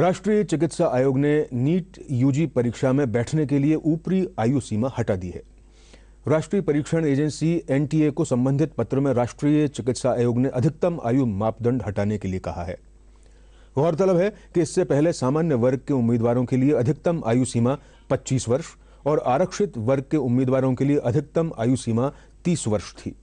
राष्ट्रीय चिकित्सा आयोग ने नीट यूजी परीक्षा में बैठने के लिए ऊपरी आयु सीमा हटा दी है राष्ट्रीय परीक्षण एजेंसी एनटीए को संबंधित पत्र में राष्ट्रीय चिकित्सा आयोग ने अधिकतम आयु मापदंड हटाने के लिए कहा है गौरतलब है कि इससे पहले सामान्य वर्ग के उम्मीदवारों के लिए अधिकतम आयु सीमा 25 वर्ष और आरक्षित वर्ग के उम्मीदवारों के लिए अधिकतम आयु सीमा 30 वर्ष थी